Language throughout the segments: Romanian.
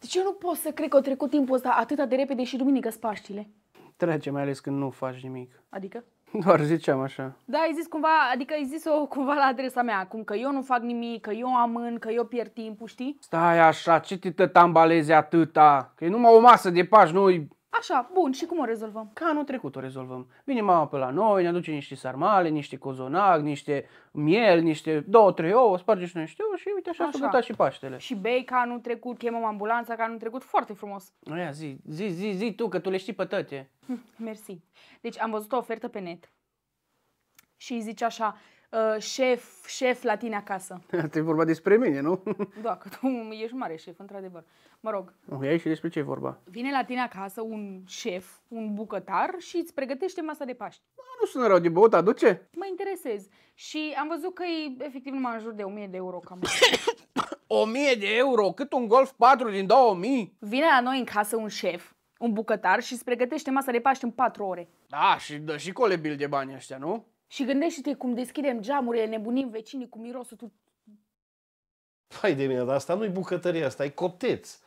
de eu nu pot să cred că a trecut timpul ăsta atât de repede și duminică spaștile. Trece, mai ales când nu faci nimic. Adică? Doar ziceam așa. Da, ai zis cumva, adică ai zis-o cumva la adresa mea, acum că eu nu fac nimic, că eu amân, că eu pierd timpul, știi? Stai așa, ce te tambalezi atâta? Că e numai o masă de pași, nu Așa, bun, și cum o rezolvăm? Ca anul trecut o rezolvăm. Vine mama pe la noi, ne aduce niște sarmale, niște cozonac, niște miel, niște două, trei ouă, sparge și nu știu și uite așa, așa. s și Paștele. Și bei ca anul trecut, chemăm ambulanța ca anul trecut, foarte frumos. Ia zi, zi, zi, zi tu, că tu le știi pe tăte. Hm, mersi. Deci am văzut o ofertă pe net și zice așa, uh, șef, șef la tine acasă. Asta e vorba despre mine, nu? da, că tu ești mare șef, într-adevăr. Mă rog. Oh, e și despre ce e vorba? Vine la tine acasă un șef, un bucătar și îți pregătește masa de Paști. Bă, nu sună rău de băut, aduce? Mă interesez. Și am văzut că e efectiv numai în jur de 1000 de euro cam. 1000 de euro? Cât un Golf 4 din 2000? Vine la noi în casă un șef, un bucătar și îți pregătește masa de Paști în 4 ore. Da, și dă și colebil de bani ăștia, nu? Și gândește-te cum deschidem geamurile, nebunim vecinii cu mirosul tu... Păi de mine, dar asta nu-i bucătărie, asta e coteț.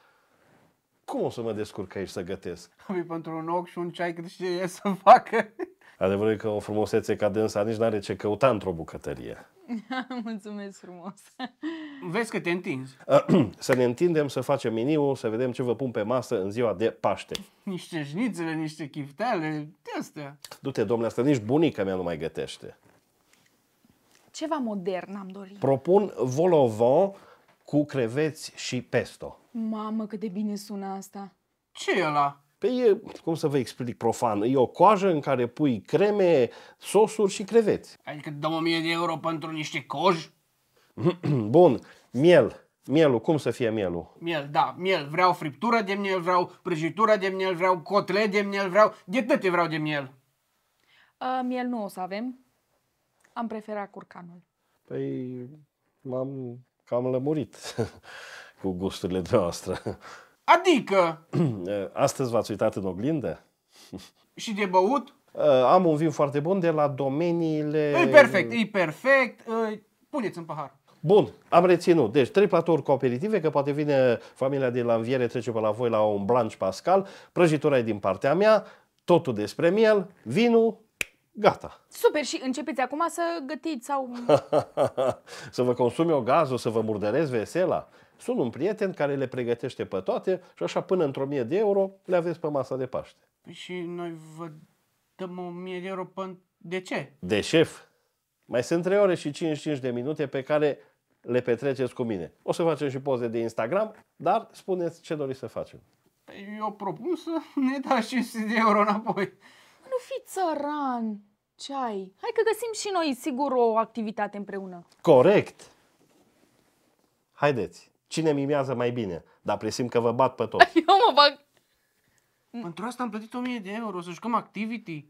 Cum o să mă descurc aici să gătesc? Am pentru un ochi și un ceai cât știe să facă. Adevărul e că o frumusețe ca dânsa nici n-are ce căuta într-o bucătărie. Mulțumesc frumos. Vezi că te întinzi. să ne întindem, să facem meniu, să vedem ce vă pun pe masă în ziua de Paște. Niște șnițele, niște de astea. Du-te, domnule, asta nici bunica mea nu mai gătește. Ceva modern am dorit. Propun volovan cu creveți și pesto. Mamă, cât de bine sună asta. Ce e ăla? Pe păi e, cum să vă explic profan, e o coajă în care pui creme, sosuri și creveți. Adică dăm 1000 de euro pentru niște coji? Bun, miel. Mielul, cum să fie mielul? Miel, da, miel. Vreau friptură de miel, vreau prăjitură de miel, vreau cotlet de miel, vreau... De tot vreau de miel? A, miel nu o să avem. Am preferat curcanul. Păi, m-am cam lămurit cu gusturile noastre. Adică? Astăzi v-ați uitat în oglindă? Și de băut? Am un vin foarte bun de la domeniile... E perfect, e perfect. Puneți în pahar. Bun, am reținut. Deci, trei platouri cu aperitive, că poate vine familia de la înviere, trece pe la voi la un brunch pascal, prăjitura e din partea mea, totul despre miel, vinul, gata. Super, și începeți acum să gătiți sau... să vă consumi o gază, să vă murdăresc vesela. Sunt un prieten care le pregătește pe toate și așa până într-o mie de euro le aveți pe masa de Paște. Și noi vă dăm o mie de euro pe... De ce? De șef. Mai sunt 3 ore și 55 de minute pe care le petreceți cu mine. O să facem și poze de Instagram, dar spuneți ce doriți să facem. Eu propun să ne dați 500 de euro înapoi. Nu fi țăran, ce ai? Hai că găsim și noi, sigur, o activitate împreună. Corect! Haideți, cine mimează mai bine, dar presim că vă bat pe toți. Eu mă bag... Pentru asta am plătit 1000 de euro, să jucăm activity.